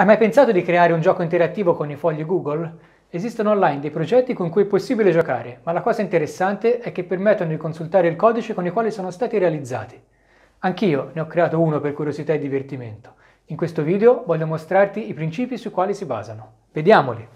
Hai mai pensato di creare un gioco interattivo con i fogli Google? Esistono online dei progetti con cui è possibile giocare, ma la cosa interessante è che permettono di consultare il codice con il quale sono stati realizzati. Anch'io ne ho creato uno per curiosità e divertimento. In questo video voglio mostrarti i principi sui quali si basano. Vediamoli!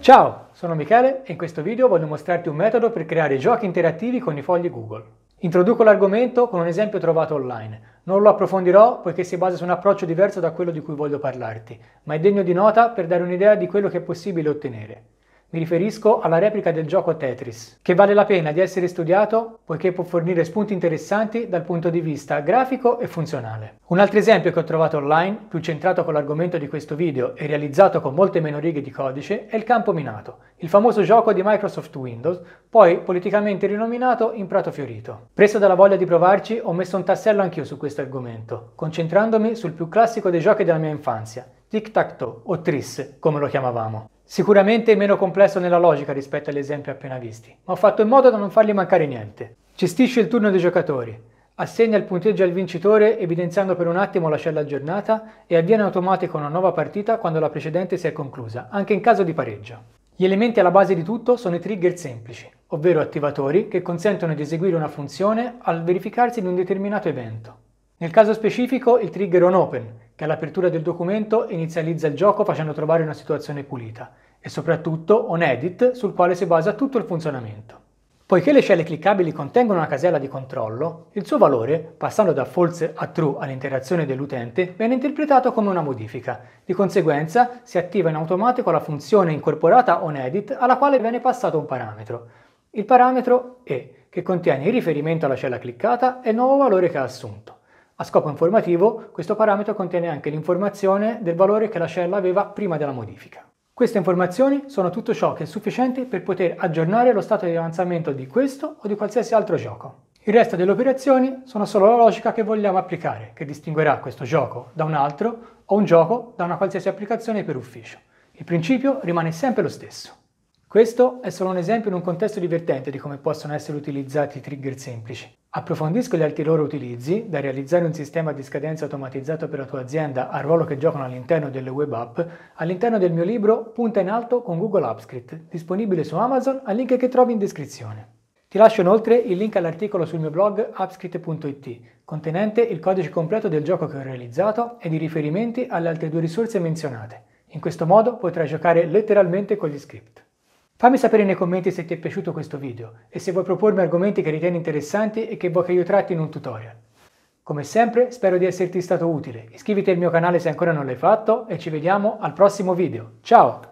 Ciao, sono Michele e in questo video voglio mostrarti un metodo per creare giochi interattivi con i fogli Google. Introduco l'argomento con un esempio trovato online. Non lo approfondirò poiché si basa su un approccio diverso da quello di cui voglio parlarti, ma è degno di nota per dare un'idea di quello che è possibile ottenere. Mi riferisco alla replica del gioco Tetris, che vale la pena di essere studiato poiché può fornire spunti interessanti dal punto di vista grafico e funzionale. Un altro esempio che ho trovato online, più centrato con l'argomento di questo video e realizzato con molte meno righe di codice, è il campo minato, il famoso gioco di Microsoft Windows, poi politicamente rinominato in Prato Fiorito. Preso dalla voglia di provarci, ho messo un tassello anch'io su questo argomento, concentrandomi sul più classico dei giochi della mia infanzia, tic tac toe o tris, come lo chiamavamo. Sicuramente meno complesso nella logica rispetto agli esempi appena visti, ma ho fatto in modo da non fargli mancare niente. Gestisce il turno dei giocatori, assegna il punteggio al vincitore evidenziando per un attimo la cella aggiornata e avviene automatico una nuova partita quando la precedente si è conclusa, anche in caso di pareggio. Gli elementi alla base di tutto sono i trigger semplici, ovvero attivatori che consentono di eseguire una funzione al verificarsi di un determinato evento. Nel caso specifico il trigger on open, che all'apertura del documento inizializza il gioco facendo trovare una situazione pulita e soprattutto un edit sul quale si basa tutto il funzionamento. Poiché le scelle cliccabili contengono una casella di controllo, il suo valore, passando da false a true all'interazione dell'utente, viene interpretato come una modifica. Di conseguenza si attiva in automatico la funzione incorporata onEdit alla quale viene passato un parametro. Il parametro E, che contiene il riferimento alla cella cliccata e il nuovo valore che ha assunto. A scopo informativo, questo parametro contiene anche l'informazione del valore che la cella aveva prima della modifica. Queste informazioni sono tutto ciò che è sufficiente per poter aggiornare lo stato di avanzamento di questo o di qualsiasi altro gioco. Il resto delle operazioni sono solo la logica che vogliamo applicare, che distinguerà questo gioco da un altro o un gioco da una qualsiasi applicazione per ufficio. Il principio rimane sempre lo stesso. Questo è solo un esempio in un contesto divertente di come possono essere utilizzati i trigger semplici. Approfondisco gli altri loro utilizzi, da realizzare un sistema di scadenza automatizzato per la tua azienda al ruolo che giocano all'interno delle web app, all'interno del mio libro Punta in alto con Google AppScript, disponibile su Amazon al link che trovi in descrizione. Ti lascio inoltre il link all'articolo sul mio blog appscript.it, contenente il codice completo del gioco che ho realizzato ed i riferimenti alle altre due risorse menzionate. In questo modo potrai giocare letteralmente con gli script. Fammi sapere nei commenti se ti è piaciuto questo video e se vuoi propormi argomenti che ritieni interessanti e che vuoi che io tratti in un tutorial. Come sempre spero di esserti stato utile, iscriviti al mio canale se ancora non l'hai fatto e ci vediamo al prossimo video. Ciao!